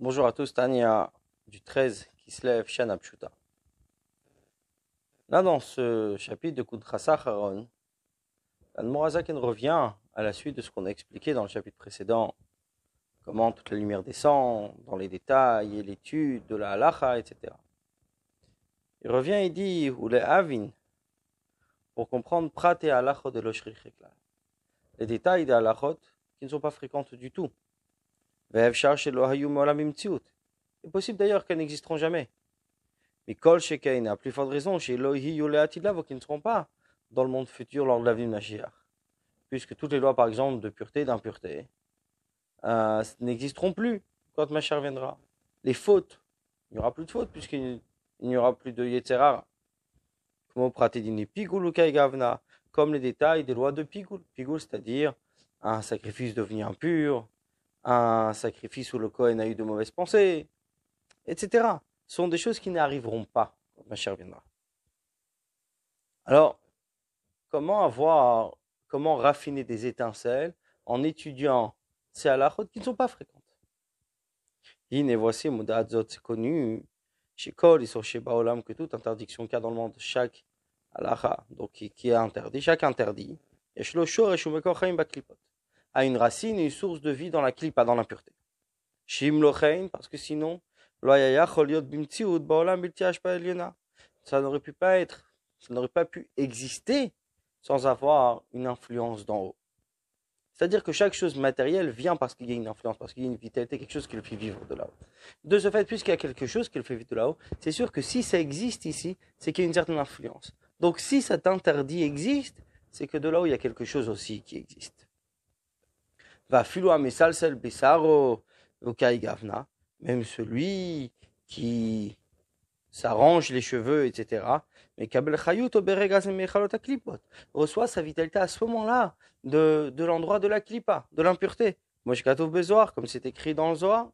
Bonjour à tous, Tania du 13 qui se lève, Shana Pshuta. Là, dans ce chapitre de Kudrasa Haron, al revient à la suite de ce qu'on a expliqué dans le chapitre précédent, comment toute la lumière descend, dans les détails et l'étude de la halacha, etc. Il revient et dit ou les avin pour comprendre prate et halachot de l'oshrich Les détails des halachot qui ne sont pas fréquentes du tout. Il est possible d'ailleurs qu'elles n'existeront jamais. Mais Kol a plus forte raison, chez Elohi Yuleatilav, qui ne seront pas dans le monde futur lors de la vie de Puisque toutes les lois, par exemple, de pureté et d'impureté, euh, n'existeront plus quand chair viendra. Les fautes, il n'y aura plus de fautes, puisqu'il n'y aura plus de gavna Comme les détails des lois de pigul, pigul c'est-à-dire un sacrifice devenu impur, un sacrifice où le Cohen a eu de mauvaises pensées, etc. Ce sont des choses qui n'arriveront pas ma chère viendra. Alors, comment avoir, comment raffiner des étincelles en étudiant ces halakhot qui ne sont pas fréquentes In et voici, Azot c'est connu chez Kol, ils sont chez Baolam, que toute interdiction qu'il y a dans le monde, chaque halakha, donc qui, est interdit, chaque interdit, et et Baklipot a une racine et une source de vie dans la clipa, dans l'impureté. Shim parce que sinon, ça n'aurait pu pas être, ça n'aurait pas pu exister sans avoir une influence d'en haut. C'est-à-dire que chaque chose matérielle vient parce qu'il y a une influence, parce qu'il y a une vitalité, quelque chose qui le fait vivre de là-haut. De ce fait, puisqu'il y a quelque chose qui le fait vivre de là-haut, c'est sûr que si ça existe ici, c'est qu'il y a une certaine influence. Donc si cet interdit existe, c'est que de là-haut, il y a quelque chose aussi qui existe même celui qui s'arrange les cheveux, etc. Mais Kabel reçoit sa vitalité à ce moment-là de, l'endroit de la klipa, de l'impureté. Moi, au Bezoar, comme c'est écrit dans le Zohar.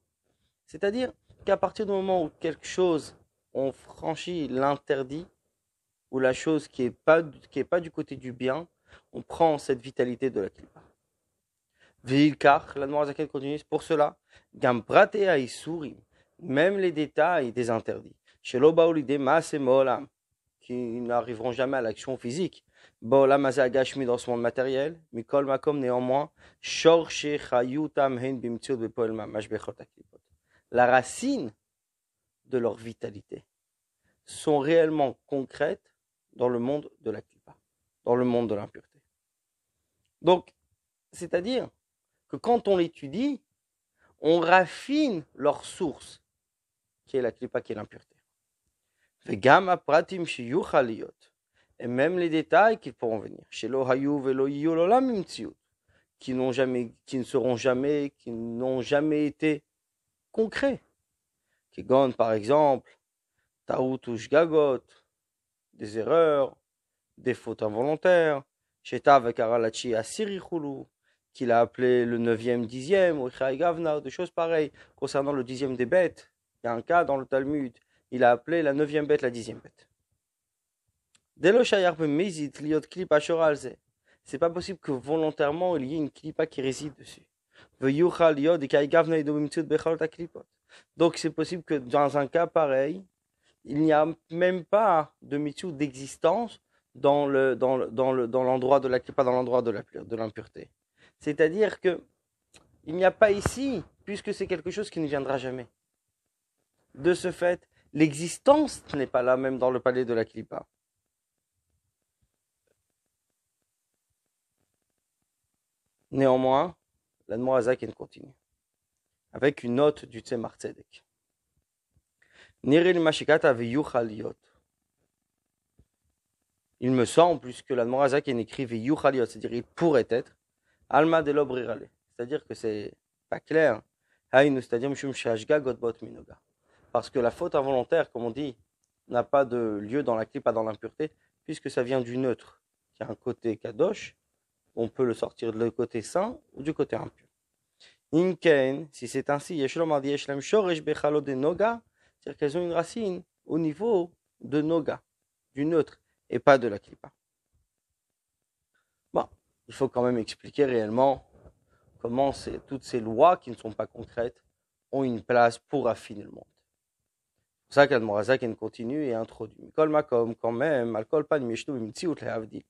C'est-à-dire qu'à partir du moment où quelque chose, on franchit l'interdit, ou la chose qui n'est pas, pas du côté du bien, on prend cette vitalité de la klipa. Vilkar, la Noire Zakel continue, pour cela, Gamprate sourim même les détails des interdits, chez l'Obaolide molam, qui n'arriveront jamais à l'action physique, Baolam Azagashmi dans ce monde matériel, Mikol Makom néanmoins, Shor Chayutam Hen Bimtsur bepol Mamash La racine de leur vitalité sont réellement concrètes dans le monde de la clipa, dans le monde de l'impureté. Donc, c'est-à-dire que quand on l'étudie, on raffine leur source, qui est la clipa, qui est l'impureté. Et même les détails qui pourront venir. Chez qui n'ont jamais, qui ne seront jamais, qui n'ont jamais été concrets. Qui par exemple, des erreurs, des fautes involontaires, Shetav et qu'il a appelé le 9e, 10e, ou Gavna, des choses pareilles. Concernant le dixième des bêtes, il y a un cas dans le Talmud, il a appelé la 9 bête la dixième e bête. le ben C'est pas possible que volontairement il y ait une klipa qui réside dessus. Donc c'est possible que dans un cas pareil, il n'y a même pas de mitzvah d'existence dans le dans l'endroit de la klipa, dans l'endroit de l'impureté. C'est-à-dire que il n'y a pas ici, puisque c'est quelque chose qui ne viendra jamais. De ce fait, l'existence n'est pas là même dans le palais de la Klippa. Néanmoins, en continue, avec une note du Tzemar Tzedek. Il me semble, puisque que écrit yot, c'est-à-dire il pourrait être, Alma de l'obrirale. C'est-à-dire que c'est pas clair. Parce que la faute involontaire, comme on dit, n'a pas de lieu dans la clipa dans l'impureté, puisque ça vient du neutre, qui a un côté kadosh, on peut le sortir du côté saint ou du côté impur. Inken, si c'est ainsi, c'est-à-dire qu'elles ont une racine au niveau de Noga, du neutre, et pas de la clipa il faut quand même expliquer réellement comment toutes ces lois qui ne sont pas concrètes ont une place pour affiner le monde. C'est pour ça qu'Admorazak continue et introduit. quand même, Alkolpan, Elles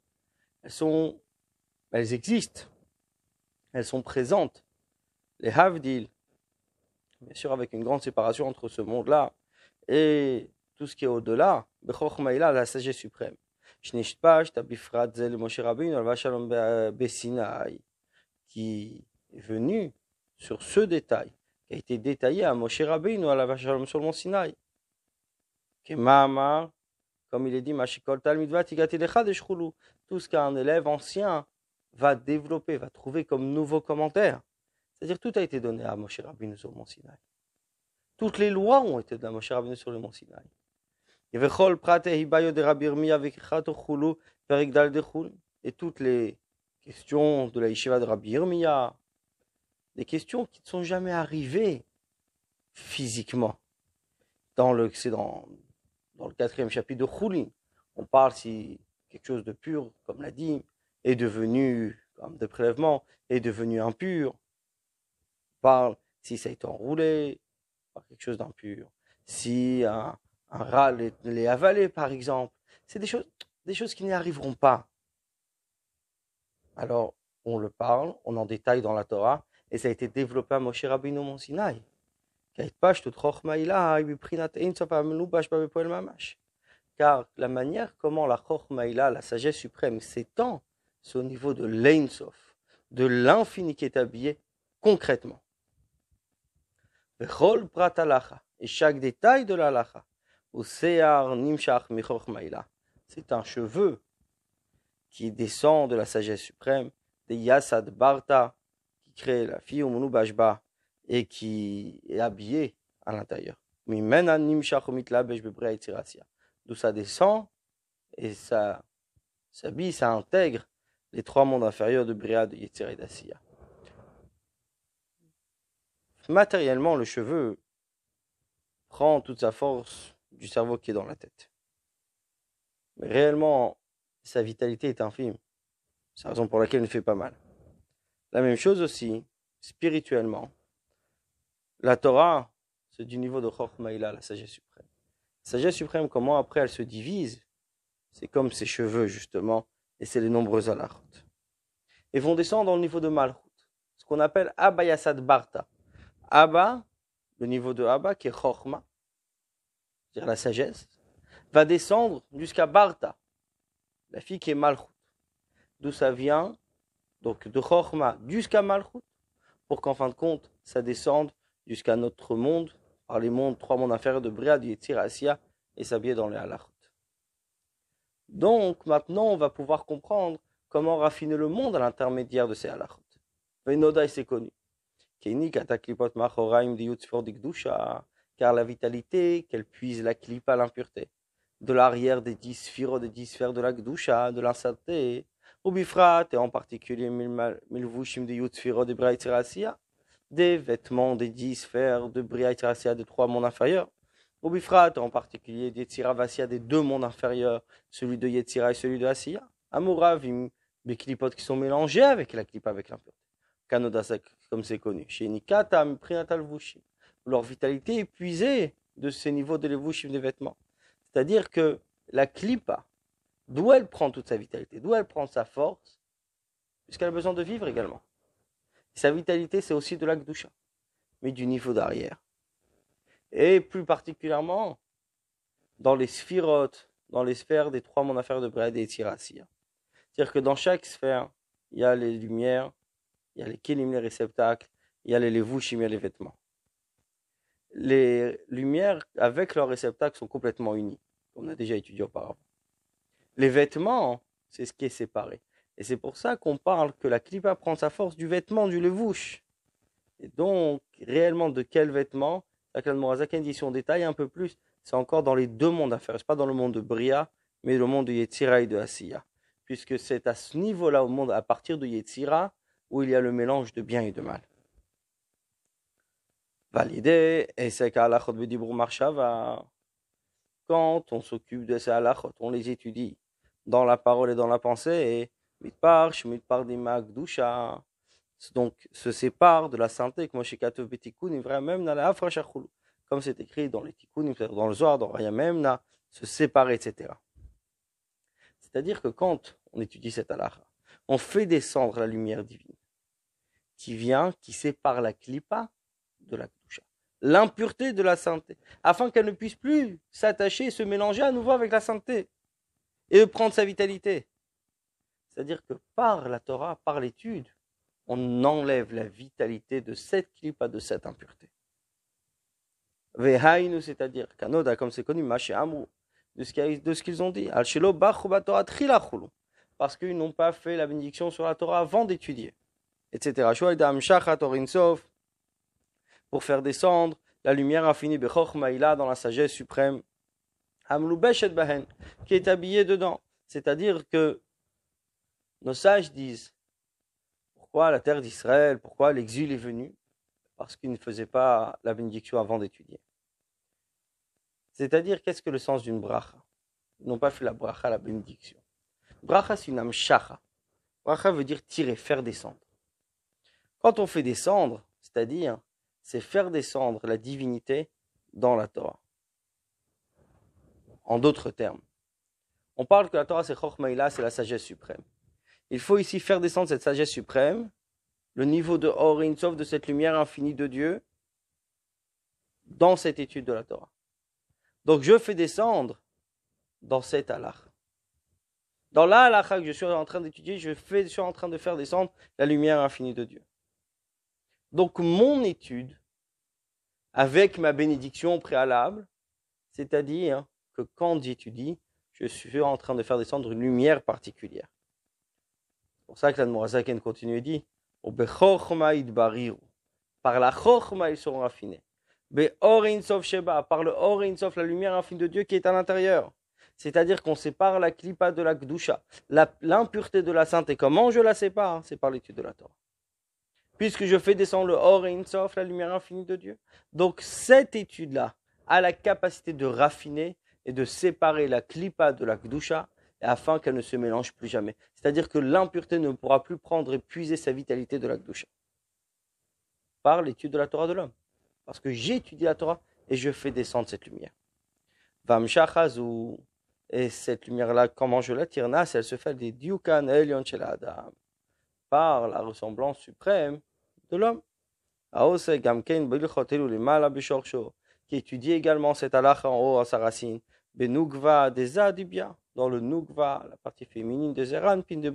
sont, elles existent. Elles sont présentes. Les Havdil, bien sûr avec une grande séparation entre ce monde-là et tout ce qui est au-delà, la sagesse suprême. Shnishpashta Moshe Rabbeinu al qui est venu sur ce détail, qui a été détaillé à Moshe Rabbeinu al sur le mont sinai Que comme il est dit, Mashikol tout ce qu'un élève ancien va développer, va trouver comme nouveau commentaire. C'est-à-dire tout a été donné à Moshe Rabbeinu sur le mont sinai Toutes les lois ont été données à Moshe Rabbeinu sur le mont sinai et toutes les questions de la Yeshiva de Rabbi Irmiya, des questions qui ne sont jamais arrivées physiquement. Dans le, c'est dans, le quatrième chapitre de Khoulin. On parle si quelque chose de pur, comme l'a dit, est devenu, comme de prélèvement, est devenu impur. On parle si ça a été enroulé par quelque chose d'impur. Si un, un rat les, avaler, par exemple. C'est des choses, des choses qui n'y arriveront pas. Alors, on le parle, on en détaille dans la Torah, et ça a été développé à Moshe Rabbeinu Mont Car la manière comment la Chormaïla, la sagesse suprême, s'étend, c'est au niveau de l'Einsof, de l'infini qui est habillé concrètement. Et chaque détail de la lacha, c'est un cheveu qui descend de la sagesse suprême, de Yasad Barta, qui crée la fille au Bajba et qui est habillé à l'intérieur. D'où ça descend et ça s'habille, ça intègre les trois mondes inférieurs de Bria, de et Matériellement, le cheveu prend toute sa force du cerveau qui est dans la tête. Mais réellement, sa vitalité est infime. C'est la raison pour laquelle il ne fait pas mal. La même chose aussi, spirituellement. La Torah, c'est du niveau de Chochmaïla, la sagesse suprême. La sagesse suprême, comment après elle se divise C'est comme ses cheveux, justement, et c'est les nombreux alarot. Et vont descendre dans le niveau de Malchut, ce qu'on appelle Abba Barta. Abba, le niveau de Abba, qui est Chochma, c'est-à-dire la sagesse, va descendre jusqu'à Barta, la fille qui est Malchut. D'où ça vient, donc de Chorma jusqu'à Malchut, pour qu'en fin de compte, ça descende jusqu'à notre monde, par les mondes, trois mondes inférieurs de Briad, et Yetzir, et s'habiller dans les Halachut. Donc maintenant, on va pouvoir comprendre comment raffiner le monde à l'intermédiaire de ces Halachut. Venoda, c'est connu car la vitalité qu'elle puise la à l'impureté, de l'arrière des dix sphéros des dix sphères de la de l'insainteté, Au bifrat, et en particulier milvushim de de des vêtements des dix sphères de des trois mondes inférieurs, Au bifrat, en particulier des tiravasia des deux mondes inférieurs, celui de Yetzira et celui de Asiya, amuravim, des clipotes qui sont mélangés avec la clipa, avec l'impureté. Kanodasak, comme c'est connu, chez Nikata, prinatal leur vitalité épuisée de ces niveaux de l'évouchim des vêtements. C'est-à-dire que la clipa, d'où elle prend toute sa vitalité, d'où elle prend sa force, puisqu'elle a besoin de vivre également. sa vitalité, c'est aussi de l'akdoucha, mais du niveau d'arrière. Et plus particulièrement dans les sphirotes, dans les sphères des trois affaires de Brad et Tirassir. C'est-à-dire que dans chaque sphère, il y a les lumières, il y a les kélim, les réceptacles, il y a les levouchim, il les vêtements les lumières avec leur réceptacle sont complètement unis. On a déjà étudié auparavant. Les vêtements, c'est ce qui est séparé. Et c'est pour ça qu'on parle que la clipa prend sa force du vêtement du levouche. Et donc, réellement, de quel vêtement La Morazak dit si on détaille un peu plus, c'est encore dans les deux mondes à faire. Ce pas dans le monde de Bria, mais le monde de Yetzira et de Asiya. Puisque c'est à ce niveau-là au monde, à partir de Yetzira, où il y a le mélange de bien et de mal valider Et c'est halachot Quand on s'occupe de ces halachot, on les étudie dans la parole et dans la pensée. Et mitpar, shmitpar Donc, se sépare de la santé même Comme c'est écrit dans les tikkunim, dans le Zohar, dans Rayamemna, se séparer, etc. C'est-à-dire que quand on étudie cet halakha, on fait descendre la lumière divine qui vient, qui sépare la clipa de la l'impureté de la sainteté, afin qu'elle ne puisse plus s'attacher et se mélanger à nouveau avec la sainteté et prendre sa vitalité. C'est-à-dire que par la Torah, par l'étude, on enlève la vitalité de cette clipa, de cette impureté. Vehainu, c'est-à-dire, Kanoda, comme c'est connu, amou de ce qu'ils ont dit. Parce qu'ils n'ont pas fait la bénédiction sur la Torah avant d'étudier, etc pour faire descendre la lumière infinie Maïla dans la sagesse suprême. Bahen, qui est habillée dedans. C'est-à-dire que nos sages disent pourquoi la terre d'Israël, pourquoi l'exil est venu Parce qu'ils ne faisaient pas la bénédiction avant d'étudier. C'est-à-dire, qu'est-ce que le sens d'une bracha Ils n'ont pas fait la bracha, la bénédiction. Bracha, c'est une shacha. Bracha veut dire tirer, faire descendre. Quand on fait descendre, c'est-à-dire c'est faire descendre la divinité dans la Torah. En d'autres termes, on parle que la Torah c'est c'est la sagesse suprême. Il faut ici faire descendre cette sagesse suprême, le niveau de Orin, de cette lumière infinie de Dieu, dans cette étude de la Torah. Donc je fais descendre dans cet Allah. Dans la que je suis en train d'étudier, je, je suis en train de faire descendre la lumière infinie de Dieu. Donc mon étude, avec ma bénédiction préalable, c'est-à-dire que quand j'étudie, je suis en train de faire descendre une lumière particulière. C'est pour ça que l'Anmorazaken continue et dit Par la Chochma, ils seront affinés. par le la lumière infinie de Dieu qui est à l'intérieur. C'est-à-dire qu'on sépare la klipa de la Gdusha, l'impureté de la sainte. Et Comment je la sépare C'est par l'étude de la Torah puisque je fais descendre le Or et la lumière infinie de Dieu. Donc cette étude-là a la capacité de raffiner et de séparer la Klipa de la Kdusha, afin qu'elle ne se mélange plus jamais. C'est-à-dire que l'impureté ne pourra plus prendre et puiser sa vitalité de la Kdusha par l'étude de la Torah de l'homme. Parce que j'étudie la Torah et je fais descendre cette lumière. Et cette lumière-là, comment je la tire Elle se fait des diukan elion adam par la ressemblance suprême de l'homme. Qui étudie également cet Allah en haut à sa racine. Benugva des Adibia, dans le Nugva, la partie féminine de Zeran, pin de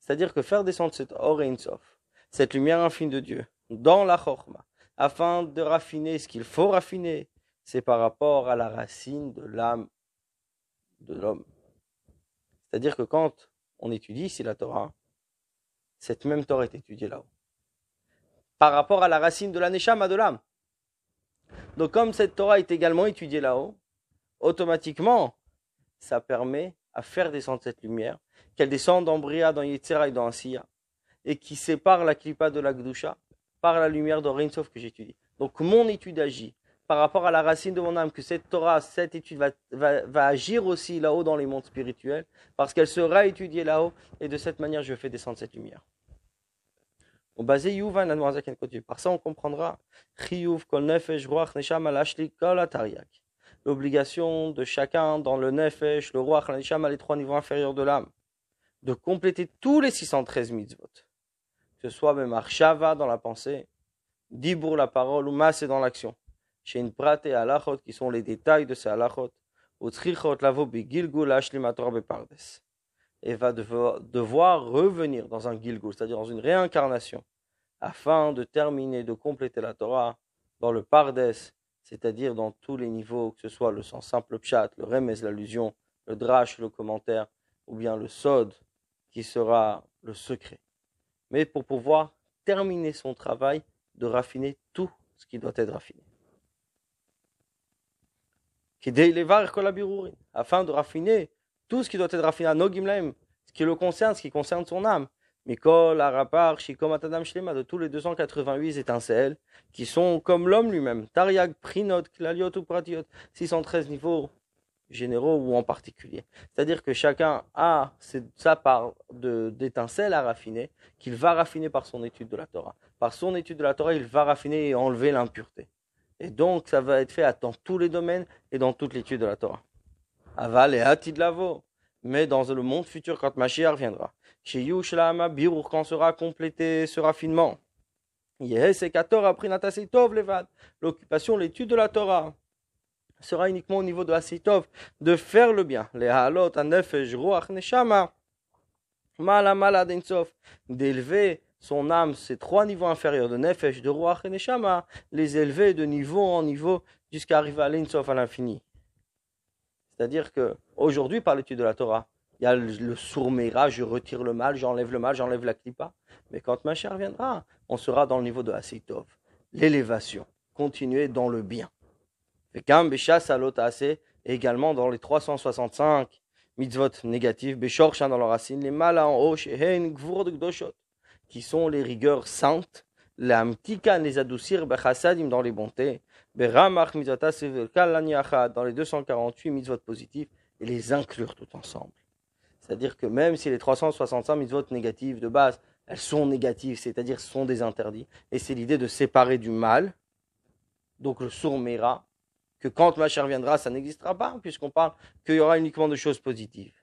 C'est-à-dire que faire descendre cette Oreinsof, cette lumière infime de Dieu, dans la Chorma, afin de raffiner ce qu'il faut raffiner, c'est par rapport à la racine de l'âme de l'homme. C'est-à-dire que quand on étudie ici la Torah, cette même Torah est étudiée là-haut. Par rapport à la racine de la Neshama de l'âme. Donc comme cette Torah est également étudiée là-haut, automatiquement, ça permet à faire descendre cette lumière, qu'elle descende en Bria, dans Yetzera et dans Asiya, et qui sépare la klipa de la Gdusha par la lumière de Rinsov que j'étudie. Donc mon étude agit par rapport à la racine de mon âme, que cette Torah, cette étude va agir aussi là-haut dans les mondes spirituels, parce qu'elle sera étudiée là-haut, et de cette manière je fais descendre cette lumière. Yuvan, Par ça, on comprendra l'obligation de chacun dans le nefesh, le roi, les trois niveaux inférieurs de l'âme, de compléter tous les 613 mitzvot, que ce soit même arshava dans la pensée, dibour la parole ou masse dans l'action. Chez une prate et halachot qui sont les détails de ces halachot, ou tzrichot lavo gilgul ashlimator pardes et va devoir, devoir revenir dans un Gilgul, c'est-à-dire dans une réincarnation, afin de terminer, de compléter la Torah dans le Pardes, c'est-à-dire dans tous les niveaux, que ce soit le sens simple, le pshat, le remez, l'allusion, le drash, le commentaire, ou bien le sod, qui sera le secret. Mais pour pouvoir terminer son travail, de raffiner tout ce qui doit être raffiné. Afin de raffiner tout ce qui doit être raffiné no Nogimlaim, ce qui le concerne, ce qui concerne son âme. Mikol, Arapar, Shikom, Atadam, Shlema, de tous les 288 étincelles, qui sont comme l'homme lui-même. Tariag, Prinot, Klaliot ou Pratiot, 613 niveaux généraux ou en particulier. C'est-à-dire que chacun a sa part d'étincelles à raffiner, qu'il va raffiner par son étude de la Torah. Par son étude de la Torah, il va raffiner et enlever l'impureté. Et donc, ça va être fait dans tous les domaines et dans toute l'étude de la Torah. Aval et Lavo. Mais dans le monde futur, quand Machia reviendra, Chez Yushlama quand sera complété ce raffinement. L'occupation, l'étude de la Torah sera uniquement au niveau de Asitov, de faire le bien. Les halot, d'élever son âme, ces trois niveaux inférieurs de nefesh, de ruach et les élever de niveau en niveau jusqu'à arriver à à l'infini. C'est-à-dire que aujourd'hui, par l'étude de la Torah, il y a le, le je retire le mal, j'enlève le mal, j'enlève la clipa. Mais quand ma chère viendra, on sera dans le niveau de Asitov, l'élévation, continuer dans le bien. Et à Salot, également dans les 365 mitzvot négatives, chien dans leurs racine les mal en haut, qui sont les rigueurs saintes, la mtika les adoucir, Bechasadim, dans les bontés, dans les 248 mitzvot positifs et les inclure tout ensemble. C'est-à-dire que même si les 365 mitzvot négatives de base, elles sont négatives, c'est-à-dire sont des interdits, et c'est l'idée de séparer du mal, donc le sourmera, que quand chair viendra, ça n'existera pas, puisqu'on parle qu'il y aura uniquement de choses positives.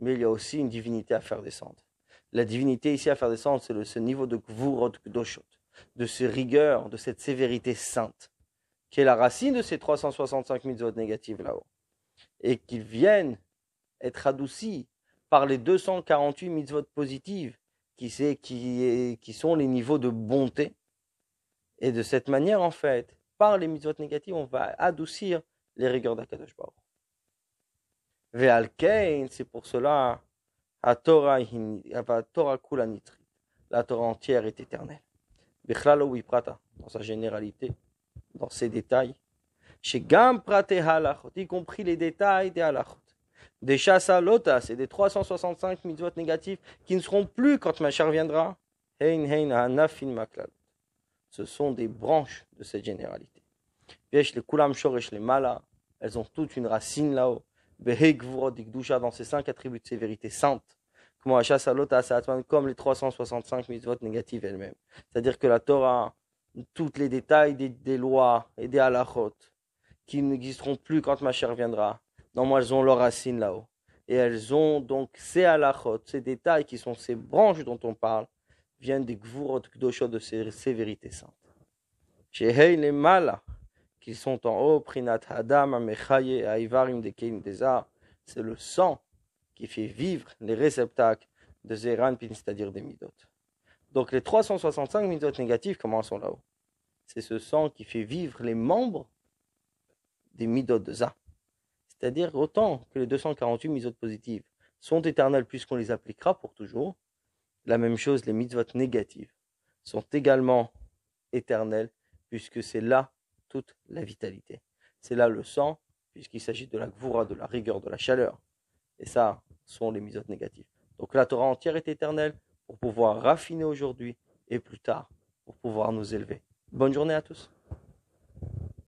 Mais il y a aussi une divinité à faire descendre. La divinité ici à faire descendre, c'est ce niveau de kvourot Kdoshot, de ce rigueur, de cette sévérité sainte qui est la racine de ces 365 000 votes négatives là-haut, et qu'ils viennent être adoucis par les 248 000 votes positives qui, qui, qui sont les niveaux de bonté. Et de cette manière, en fait, par les mitzvot négatives, on va adoucir les rigueurs d'Akadosh Baruch. Ve'alkein, c'est pour cela, la Torah entière est éternelle. prata, dans sa généralité dans ces détails. Chez praté y compris les détails des Alachot, Des Chassalotas et des 365 mitzvot négatifs qui ne seront plus quand Machar viendra. Hein, hein, Ce sont des branches de cette généralité. les Kulam Shoresh les Mala, elles ont toutes une racine là-haut. Behegvurod Ikdusha dans ces cinq attributs de sévérité sainte. comme les 365 mitzvot négatifs elles-mêmes. C'est-à-dire que la Torah, toutes les détails des, lois et des halachot qui n'existeront plus quand ma chère viendra. Non, moi, elles ont leurs racines là-haut. Et elles ont donc ces halachot, ces détails qui sont ces branches dont on parle, viennent des gvurot kdoshot de ces, vérités saintes. Chehei les mala, qui sont en haut, prinat hadam, amechaye, aivarim, dekeim, des c'est le sang qui fait vivre les réceptacles de Zeran, c'est-à-dire des midotes. Donc les 365 mitzvot négatives commencent là-haut. C'est ce sang qui fait vivre les membres des midot de C'est-à-dire autant que les 248 mitzvot positives sont éternelles puisqu'on les appliquera pour toujours, la même chose, les mitzvot négatives sont également éternelles puisque c'est là toute la vitalité. C'est là le sang puisqu'il s'agit de la gvoura, de la rigueur, de la chaleur. Et ça sont les mitzvot négatives. Donc la Torah entière est éternelle, pour pouvoir raffiner aujourd'hui et plus tard pour pouvoir nous élever. Bonne journée à tous.